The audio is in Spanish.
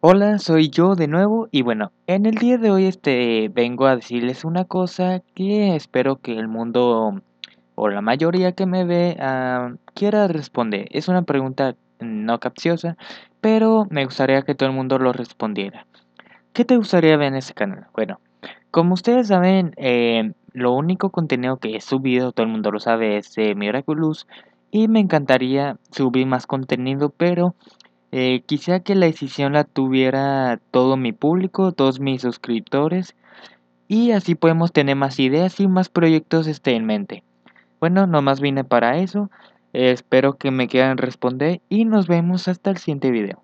Hola, soy yo de nuevo y bueno, en el día de hoy este vengo a decirles una cosa que espero que el mundo o la mayoría que me ve ah, quiera responder. Es una pregunta no capciosa, pero me gustaría que todo el mundo lo respondiera. ¿Qué te gustaría ver en este canal? Bueno, como ustedes saben, eh, lo único contenido que he subido, todo el mundo lo sabe, es de eh, Miraculous y me encantaría subir más contenido, pero Quizá eh, quisiera que la decisión la tuviera todo mi público, todos mis suscriptores, y así podemos tener más ideas y más proyectos este, en mente. Bueno, nomás vine para eso, espero que me quieran responder y nos vemos hasta el siguiente video.